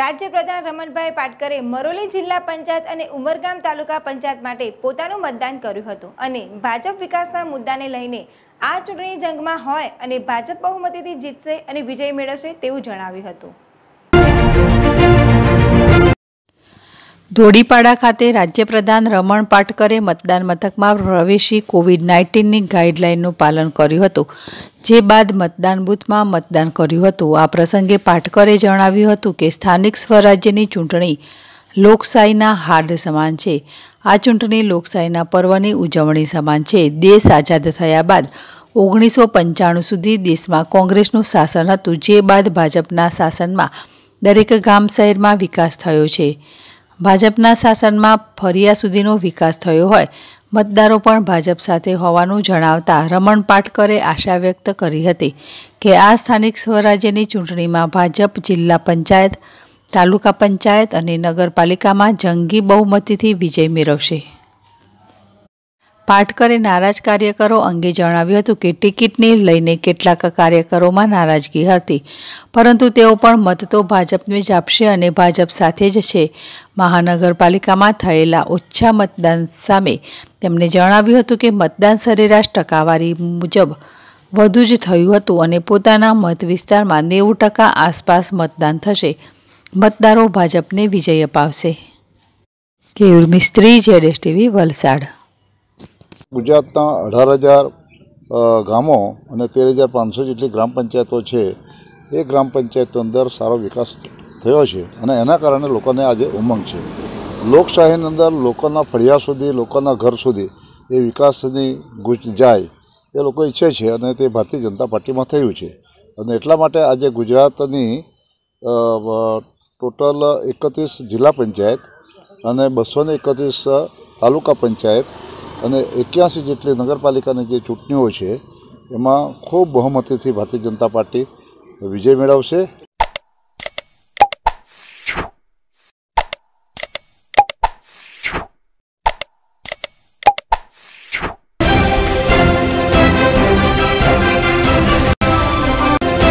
રાજ્યપ્રધાન રમણભાઈ પાટકરે મરોલી જિલ્લા પંચાયત અને ઉમરગામ તાલુકા પંચાયત માટે પોતાનું મતદાન કર્યું હતું અને ભાજપ વિકાસના મુદ્દાને લઈને આ ચૂંટણી જંગમાં હોય અને ભાજપ બહુમતીથી જીતશે અને વિજય મેળવશે તેવું જણાવ્યું હતું ધોડીપાડા ખાતે રાજ્યપ્રધાન રમણ પાટકરે મતદાન મથકમાં પ્રવેશી કોવિડ નાઇન્ટીનની ગાઈડલાઇનનું પાલન કર્યું હતું જે બાદ મતદાન બૂથમાં મતદાન કર્યું હતું આ પ્રસંગે પાટકરે જણાવ્યું હતું કે સ્થાનિક સ્વરાજ્યની ચૂંટણી લોકશાહીના હાર્દ સમાન છે આ ચૂંટણી લોકશાહીના પર્વની ઉજવણી સમાન છે દેશ આઝાદ થયા બાદ ઓગણીસો પંચાણું સુધી દેશમાં કોંગ્રેસનું શાસન હતું જે બાદ ભાજપના શાસનમાં દરેક ગામ શહેરમાં વિકાસ થયો છે ભાજપના શાસનમાં ફરિયા સુધીનો વિકાસ થયો હોય મતદારો પણ ભાજપ સાથે હોવાનું જણાવતા રમણ પાટકરે આશા વ્યક્ત કરી હતી કે આ સ્થાનિક સ્વરાજ્યની ચૂંટણીમાં ભાજપ જિલ્લા પંચાયત તાલુકા પંચાયત અને નગરપાલિકામાં જંગી બહુમતીથી વિજય મેળવશે પાટકરે નારાજ કાર્યકરો અંગે જણાવ્યું હતું કે ટિકિટને લઈને કેટલાક કાર્યકરોમાં નારાજગી હતી પરંતુ તેઓ પણ મત તો ભાજપને જ આપશે અને ભાજપ સાથે જ છે મહાનગરપાલિકામાં થયેલા ઓછા મતદાન સામે તેમણે જણાવ્યું હતું કે મતદાન સરેરાશ ટકાવારી મુજબ વધુ જ થયું હતું અને પોતાના મત વિસ્તારમાં નેવું ટકા આસપાસ મતદાન થશે મતદારો ભાજપને વિજય અપાવશે Keyur Mistry Z S TV Valsad ગુજરાતના અઢાર હજાર ગામો અને તેર હજાર પાંચસો જેટલી ગ્રામ પંચાયતો છે એ ગ્રામ પંચાયતો અંદર સારો વિકાસ થયો છે અને એના કારણે લોકોને આજે ઉમંગ છે લોકશાહીની અંદર લોકોના ફળિયા સુધી લોકોના ઘર સુધી એ વિકાસની ગુજ જાય એ લોકો ઈચ્છે છે અને તે ભારતીય જનતા પાર્ટીમાં થયું છે અને એટલા માટે આજે ગુજરાતની ટોટલ એકત્રીસ જિલ્લા પંચાયત અને બસો એકત્રીસ તાલુકા પંચાયત અને એક્યાસી જેટલી નગરપાલિકાની જે ચૂંટણીઓ છે એમાં ખૂબ બહુમતીથી ભારતીય જનતા પાર્ટી વિજય મેળવશે